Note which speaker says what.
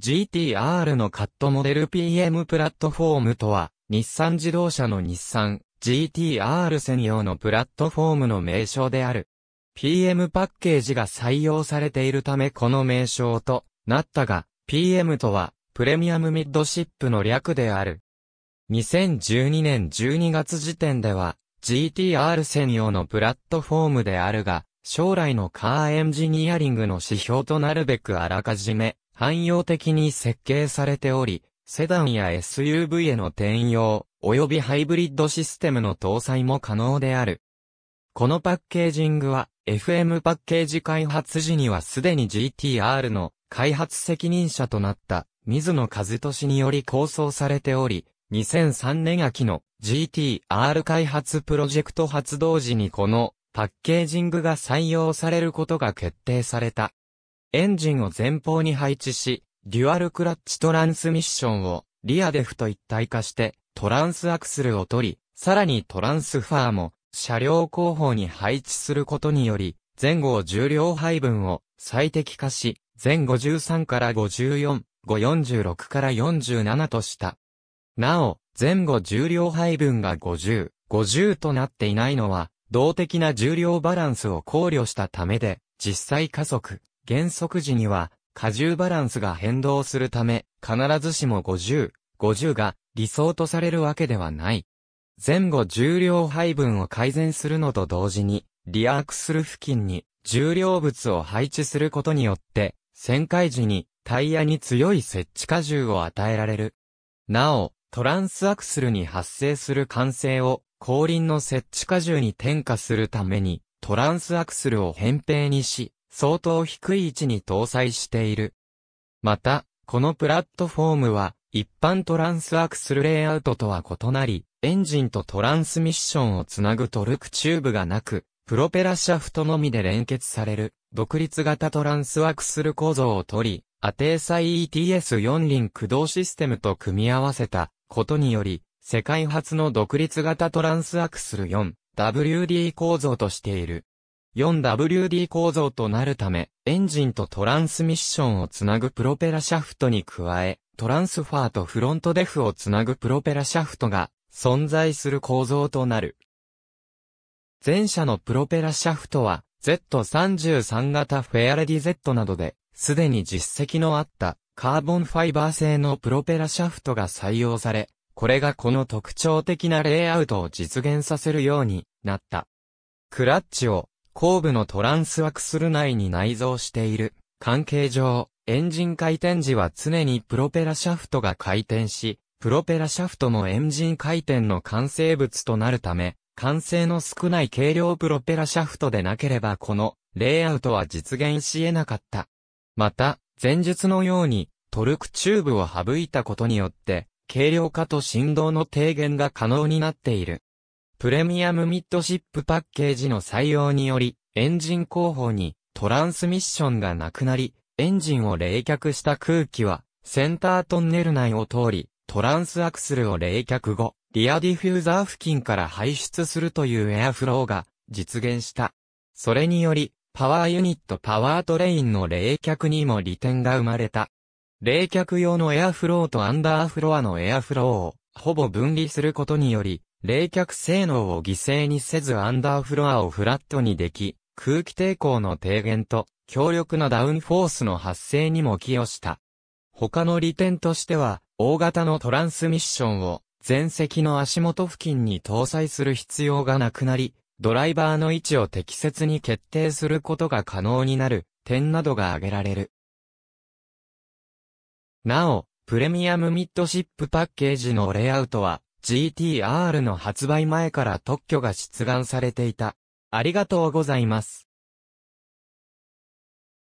Speaker 1: GTR のカットモデル PM プラットフォームとは、日産自動車の日産 GTR 専用のプラットフォームの名称である。PM パッケージが採用されているためこの名称となったが、PM とはプレミアムミッドシップの略である。2012年12月時点では GTR 専用のプラットフォームであるが、将来のカーエンジニアリングの指標となるべくあらかじめ汎用的に設計されており、セダンや SUV への転用、及びハイブリッドシステムの搭載も可能である。このパッケージングは、FM パッケージ開発時にはすでに GTR の開発責任者となった水野和俊により構想されており、2003年秋の GTR 開発プロジェクト発動時にこのパッケージングが採用されることが決定された。エンジンを前方に配置し、デュアルクラッチトランスミッションをリアデフと一体化してトランスアクスルを取り、さらにトランスファーも車両後方に配置することにより、前後重量配分を最適化し、前後13から54、546から47とした。なお、前後重量配分が50、50となっていないのは、動的な重量バランスを考慮したためで、実際加速、減速時には、荷重バランスが変動するため、必ずしも50、50が理想とされるわけではない。前後重量配分を改善するのと同時に、リアークスル付近に重量物を配置することによって、旋回時にタイヤに強い接地荷重を与えられる。なお、トランスアクスルに発生する慣性を後輪の設置荷重に転嫁するために、トランスアクスルを扁平にし、相当低い位置に搭載している。また、このプラットフォームは、一般トランスアクスルレイアウトとは異なり、エンジンとトランスミッションをつなぐトルクチューブがなく、プロペラシャフトのみで連結される、独立型トランスアクスル構造をとり、アテーサ ETS4 輪駆動システムと組み合わせたことにより、世界初の独立型トランスアクスル 4WD 構造としている。4WD 構造となるため、エンジンとトランスミッションをつなぐプロペラシャフトに加え、トランスファーとフロントデフをつなぐプロペラシャフトが存在する構造となる。前者のプロペラシャフトは Z33 型フェアレディ Z などで、すでに実績のあったカーボンファイバー製のプロペラシャフトが採用され、これがこの特徴的なレイアウトを実現させるようになった。クラッチを後部のトランスアクスル内に内蔵している。関係上、エンジン回転時は常にプロペラシャフトが回転し、プロペラシャフトもエンジン回転の完成物となるため、完成の少ない軽量プロペラシャフトでなければこのレイアウトは実現し得なかった。また、前述のようにトルクチューブを省いたことによって、軽量化と振動の低減が可能になっている。プレミアムミッドシップパッケージの採用により、エンジン後方にトランスミッションがなくなり、エンジンを冷却した空気は、センタートンネル内を通り、トランスアクスルを冷却後、リアディフューザー付近から排出するというエアフローが実現した。それにより、パワーユニットパワートレインの冷却にも利点が生まれた。冷却用のエアフローとアンダーフロアのエアフローをほぼ分離することにより、冷却性能を犠牲にせずアンダーフロアをフラットにでき、空気抵抗の低減と強力なダウンフォースの発生にも寄与した。他の利点としては、大型のトランスミッションを前席の足元付近に搭載する必要がなくなり、ドライバーの位置を適切に決定することが可能になる点などが挙げられる。なお、プレミアムミッドシップパッケージのレイアウトは、GTR の発売前から特許が出願されていた。ありがとうございます。